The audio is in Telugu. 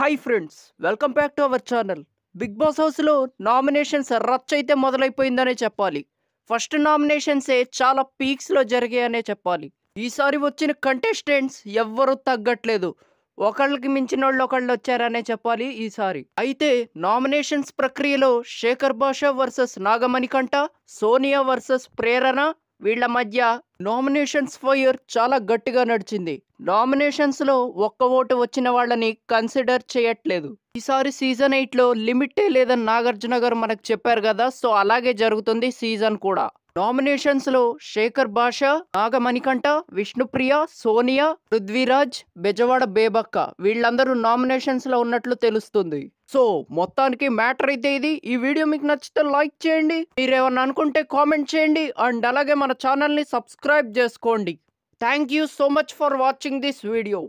hi friends welcome back to our channel Bigg Boss హౌస్లో నామినేషన్స్ రచ్ అయితే మొదలైపోయిందనే చెప్పాలి ఫస్ట్ నామినేషన్సే చాలా పీక్స్లో జరిగాయనే చెప్పాలి ఈసారి వచ్చిన కంటెస్టెంట్స్ ఎవ్వరూ తగ్గట్లేదు ఒకళ్ళకి మించిన వాళ్ళు ఒకళ్ళు వచ్చారనే చెప్పాలి ఈసారి అయితే నామినేషన్స్ ప్రక్రియలో శేఖర్ బాషా వర్సెస్ నాగమణికంఠ సోనియా వర్సెస్ ప్రేరణ వీళ్ల మధ్య నామినేషన్స్ ఫైర్ చాలా గట్టిగా నడిచింది నామినేషన్స్లో ఒక్క ఓటు వచ్చిన వాళ్ళని కన్సిడర్ చేయట్లేదు ఈసారి సీజన్ ఎయిట్లో లిమిటే లేదని నాగార్జున గారు మనకు చెప్పారు కదా సో అలాగే జరుగుతుంది సీజన్ కూడా నామినేషన్స్లో శేఖర్ బాషా నాగమణికంఠ విష్ణుప్రియ సోనియా పృథ్వీరాజ్ బెజవాడ బేబక్క వీళ్ళందరూ నామినేషన్స్లో ఉన్నట్లు తెలుస్తుంది సో మొత్తానికి మ్యాటర్ అయితే ఇది ఈ వీడియో మీకు నచ్చితే లైక్ చేయండి మీరేమన్నా అనుకుంటే కామెంట్ చేయండి అండ్ అలాగే మన ఛానల్ని సబ్స్క్రైబ్ చేసుకోండి thank you so much for watching this video